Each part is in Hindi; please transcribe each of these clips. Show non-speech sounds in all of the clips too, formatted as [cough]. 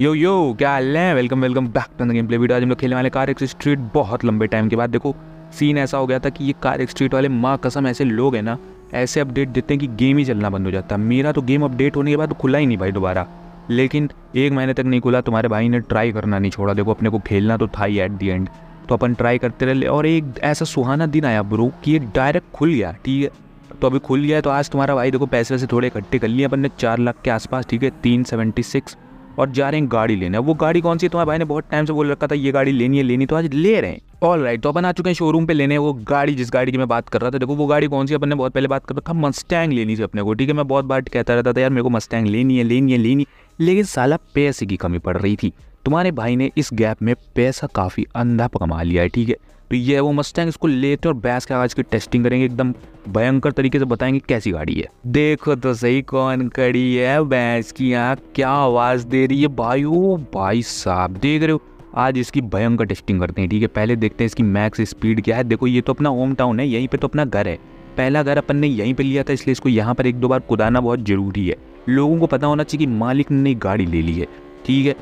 यो यो क्या हाल है welcome welcome back to the gameplay video आज हम लोग खेलने वाले कार एक्स स्ट्रीट बहुत लंबे टाइम के बाद देखो सीन ऐसा हो गया था कि ये कार एक्स स्ट्रीट वाले माँ कसम ऐसे लोग हैं ना ऐसे अपडेट देते हैं कि गेम ही चलना बंद हो जाता है मेरा तो गेम अपडेट होने के बाद खुला ही नहीं भाई दोबारा लेकिन एक महीने तक नहीं खुला तुम्हारे भाई ने ट्राई करना नहीं छोड़ा देखो अपने को खेलना तो था ही एट दी एंड तो अपन ट्राई करते रहे और एक ऐसा सुहाना दिन आया ब्रो कि ये डायरेक्ट खुल गया ठीक है तो अभी खुल गया है तो आज तुम्हारा भाई देखो पैसे वैसे थोड़े इकट्ठे कर लिए अपन ने चार लाख के आसपास ठीक है तीन सेवेंटी सिक्स और जा रहे हैं गाड़ी लेने वो गाड़ी कौन सी तुम्हारे भाई ने बहुत टाइम से बोल रखा था ये गाड़ी लेनी है लेनी तो आज ले रहे हैं ऑल राइट तो अपन आ चुके हैं शोरूम पे लेने वो गाड़ी जिस गाड़ी की मैं बात कर रहा था देखो वो गाड़ी कौन सी अपन ने बहुत पहले बात कर रखा मस्टैंग लेनी थी अपने को ठीक है मैं बहुत बार कहता रहता था यार मेरे को मस्टैंग लेनी है लेनी है लेनी लेकिन साला पैसे की कमी पड़ रही थी तुम्हारे भाई ने इस गैप में पैसा काफ़ी अंधा कमा लिया है ठीक है ये है वो मस्टैंग इसको लेते और बैस के आवाज की टेस्टिंग करेंगे एकदम भयंकर तरीके से बताएंगे कैसी गाड़ी है देखो तो सही कौन खड़ी है भैंस की यहाँ क्या आवाज़ दे रही है भाई ओ भाई साहब देख रहे हो आज इसकी भयंकर टेस्टिंग करते हैं ठीक है पहले देखते हैं इसकी मैक्स स्पीड क्या है देखो ये तो अपना होम टाउन है यहीं पे तो अपना घर है पहला घर अपन ने यहीं पे लिया था इसलिए इसको यहाँ पर एक दो बार कुदाना बहुत ज़रूरी है लोगों को पता होना चाहिए कि मालिक ने गाड़ी ले ली है ठीक है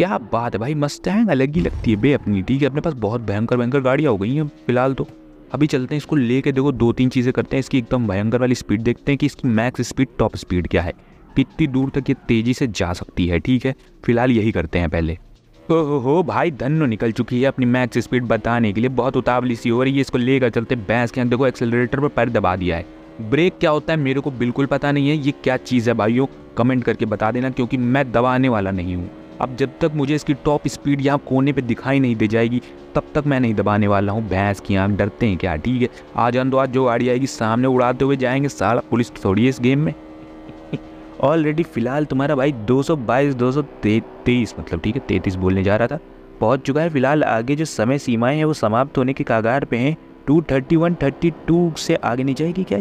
क्या बात है भाई मस्टैंग अलग ही लगती है बे अपनी ठीक है अपने पास बहुत भयंकर भयंकर गाड़ियाँ हो गई हैं फिलहाल तो अभी चलते हैं इसको लेके देखो दो तीन चीज़ें करते हैं इसकी एकदम भयंकर वाली स्पीड देखते हैं कि इसकी मैक्स स्पीड टॉप स्पीड क्या है कितनी दूर तक ये तेज़ी से जा सकती है ठीक है फिलहाल यही करते हैं पहले ओ हो हो भाई धन्य निकल चुकी है अपनी मैक्स स्पीड बताने के लिए बहुत उतावली सी हो रही है इसको लेकर चलते भैंस के देखो एक्सेलरेटर पर पैर दबा दिया है ब्रेक क्या होता है मेरे को बिल्कुल पता नहीं है ये क्या चीज़ है भाइयों कमेंट करके बता देना क्योंकि मैं दबाने वाला नहीं हूँ अब जब तक मुझे इसकी टॉप स्पीड यहाँ कोने पे दिखाई नहीं दे जाएगी तब तक मैं नहीं दबाने वाला हूँ भैंस की आँख डरते हैं क्या ठीक है आज अंदो आज जो गाड़ी आएगी सामने उड़ाते हुए जाएंगे सारा पुलिस तो थोड़ी है इस गेम में ऑलरेडी [laughs] फ़िलहाल तुम्हारा भाई दो सौ मतलब ठीक है तैतीस बोलने जा रहा था पहुँच चुका है फिलहाल आगे जो समय सीमाएं हैं वो समाप्त होने के कागार पे हैं टू थर्टी से आगे नहीं जाएगी क्या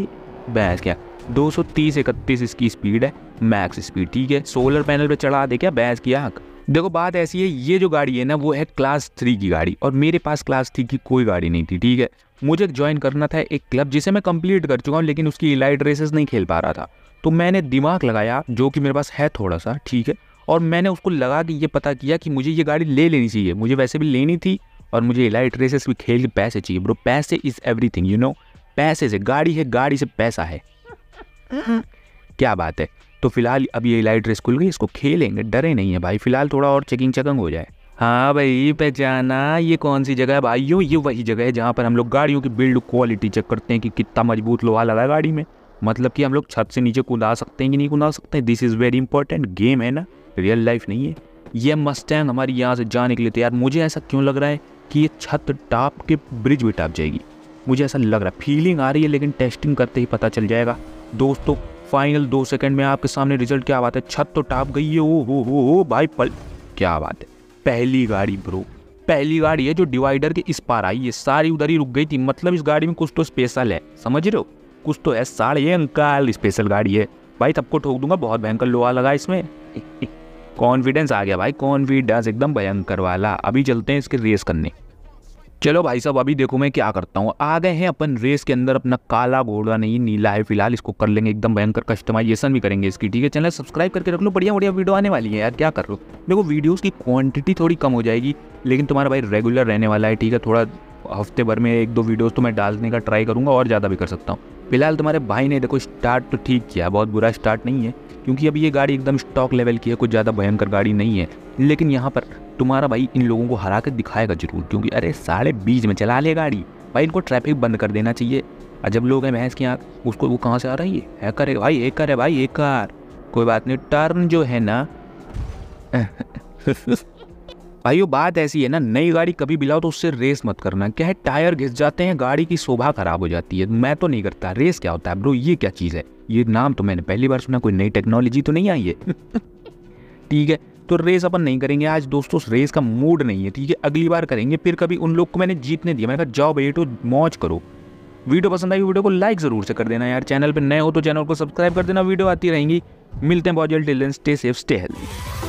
भैंस क्या 230 सौ इसकी स्पीड है मैक्स स्पीड ठीक है सोलर पैनल पे चढ़ा दे क्या बैस की आँख देखो बात ऐसी है ये जो गाड़ी है ना वो है क्लास थ्री की गाड़ी और मेरे पास क्लास थ्री की कोई गाड़ी नहीं थी ठीक है मुझे ज्वाइन करना था एक क्लब जिसे मैं कंप्लीट कर चुका हूँ लेकिन उसकी इलाइट रेसेस नहीं खेल पा रहा था तो मैंने दिमाग लगाया जो कि मेरे पास है थोड़ा सा ठीक है और मैंने उसको लगा कि ये पता किया कि मुझे ये गाड़ी ले लेनी चाहिए मुझे वैसे भी लेनी थी और मुझे इलाइट रेसेस भी खेल के पैसे चाहिए ब्रो पैसे इज़ एवरीथिंग यू नो पैसे से गाड़ी है गाड़ी से पैसा है क्या बात है तो फिलहाल अब ये लाइट रेस खुल गई इसको खेलेंगे डरे नहीं है भाई फिलहाल थोड़ा और चेकिंग चकंग हो जाए हाँ भाई पहचाना ये कौन सी जगह है भाइयों ये वही जगह है जहाँ पर हम लोग गाड़ियों की बिल्ड क्वालिटी चेक करते हैं कि कितना मजबूत लोहा लगा गाड़ी में मतलब कि हम लोग छत से नीचे कूदा सकते हैं कि नहीं कूदा सकते हैं this is very important game है ना रियल लाइफ नहीं है ये मस्टैंग हमारी यहाँ से जाने के लिए तैयार मुझे ऐसा क्यों लग रहा है कि ये छत टाप के ब्रिज भी टाप जाएगी मुझे ऐसा लग रहा है फीलिंग आ रही है लेकिन टेस्टिंग करते ही पता चल जाएगा दोस्तों फाइनल दो सेकंड में आपके सामने रिजल्ट क्या बात है छत तो टाप गई है ओ हो हो हो भाई पल क्या बात है पहली गाड़ी ब्रो पहली गाड़ी है जो डिवाइडर के इस पार आई है सारी उधर ही रुक गई थी मतलब इस गाड़ी में कुछ तो स्पेशल है समझ रहे हो कुछ तो है साढ़े अंकल स्पेशल गाड़ी है भाई सबको ठोक दूंगा बहुत भयंकर लोहा लगा इसमें कॉन्फिडेंस [laughs] आ गया भाई कॉन्फिडेंस एकदम भयंकर वाला अभी चलते हैं इसके रेस करने चलो भाई साहब अभी देखो मैं क्या करता हूँ आ गए हैं अपन रेस के अंदर अपना काला घोड़ा नहीं नीला है फिलहाल इसको कर लेंगे एकदम भयंकर कस्टमाइजेशन भी करेंगे इसकी ठीक है चैनल सब्सक्राइब करके रख लो बढ़िया बढ़िया वीडियो आने वाली है यार क्या कर लो देखो वीडियोज़ की क्वांटिटी थोड़ी कम हो जाएगी लेकिन तुम्हारा भाई रेगुलर रहने वाला है ठीक है थोड़ा हफ्ते भर में एक दो वीडियोज़ तो मैं डालने का ट्राई करूँगा और ज़्यादा भी कर सकता हूँ फिलहाल तुम्हारे भाई ने देखो स्टार्ट तो ठीक किया बहुत बुरा स्टार्ट नहीं है क्योंकि अभी ये गाड़ी एकदम स्टॉक लेवल की है कुछ ज़्यादा भयंकर गाड़ी नहीं है लेकिन यहाँ पर तुम्हारा भाई इन लोगों को हरा कर दिखाएगा जरूर क्योंकि अरे साढ़े बीच में चला ले गाड़ी भाई इनको ट्रैफिक बंद कर देना चाहिए और जब लोग हैं भैंस की आँख उसको वो कहाँ से आ रही है हैकर है भाई हैकर है भाई एक हैकर कोई बात नहीं टर्न जो है ना [laughs] भाई वो बात ऐसी है ना नई गाड़ी कभी बिलाओ तो उससे रेस मत करना क्या है टायर घिस जाते हैं गाड़ी की शोभा खराब हो जाती है मैं तो नहीं करता रेस क्या होता है ब्रो ये क्या चीज़ है ये नाम तो मैंने पहली बार सुना कोई नई टेक्नोलॉजी तो नहीं आई है [laughs] ठीक है तो रेस अपन नहीं करेंगे आज दोस्तों रेस का मूड नहीं है ठीक है अगली बार करेंगे फिर कभी उन लोग को मैंने जीतने दिया मैंने कहा जाओ भैया टू तो मौज करो वीडियो पसंद आई वीडियो को लाइक ज़रूर से कर देना यार चैनल पर नए हो तो चैनल को सब्सक्राइब कर देना वीडियो आती रहेंगी मिलते हैं बहुत जल्द स्टे सेफ स्टे हेल्थी